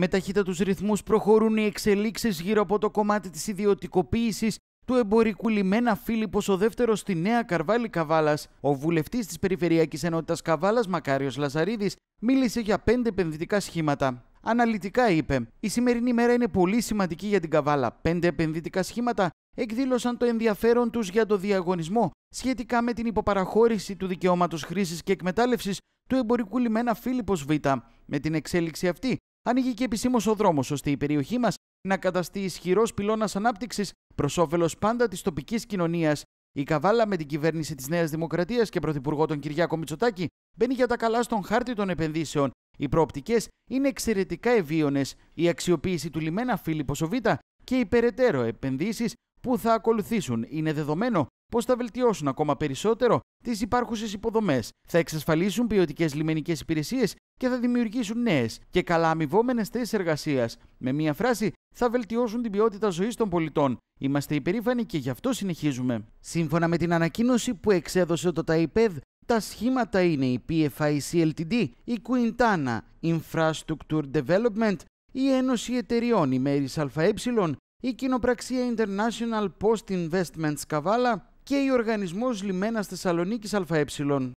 Με τους ρυθμούς προχωρούν οι εξελίξεις γύρω από το κομμάτι της ιδιωτικοποίησης του εμπορικού λιμένα Φίλιππος ο δεύτερος στη Νέα Καρβάλη Καβάλας. Ο βουλευτής της Περιφερειακής Ενότητας Καβάλας, Μακάριος Λαζαρίδης, μίλησε για πέντε επενδυτικά σχήματα. Αναλυτικά είπε: Η σημερινή μέρα είναι πολύ σημαντική για την Καβάλα. Πέντε επενδυτικά σχήματα εκδήλωσαν το ενδιαφέρον τους για το διαγωνισμό σχετικά με την υποπαραχώρηση του δικαιώματος χρήσης και εκμετάλλευσης του εμπορικού λιμένα Φίλιππος Β. Με την εξέλιξη αυτή, ανοίγει και επισήμως ο δρόμος ώστε η περιοχή μας να καταστεί ισχυρός πυλώνας ανάπτυξης προς όφελος πάντα της τοπικής κοινωνίας. Η καβάλα με την κυβέρνηση της Νέας Δημοκρατίας και πρωθυπουργό τον Κυριάκο Μητσοτάκη μπαίνει για τα καλά στον χάρτη των επενδύσεων. Οι προοπτικές είναι εξαιρετικά ευίωνε. Η αξιοποίηση του λιμένα Φίλιππο Σοβίτα και οι περαιτέρω επενδύσεις που θα ακολουθήσουν είναι δεδομένο πως θα βελτιώσουν ακόμα περισσότερο τις υπάρχουσες υποδομές, θα εξασφαλίσουν ποιοτικές λιμενικές υπηρεσίες και θα δημιουργήσουν νέες και καλά αμοιβόμενε θέσεις εργασίας. Με μία φράση, θα βελτιώσουν την ποιότητα ζωής των πολιτών. Είμαστε υπερήφανοι και γι' αυτό συνεχίζουμε. Σύμφωνα με την ανακοίνωση που εξέδωσε το ΤΑΙΠΕΔ, τα σχήματα είναι η PFIC Ltd, η Quintana Infrastructure Development, η Ένωση Εταιριών Ημέρης ΑΕ, η Κοινοπραξία International Post Investments Καβάλα και η Οργανισμός Λιμένας Θεσσαλονίκης ΑΕ.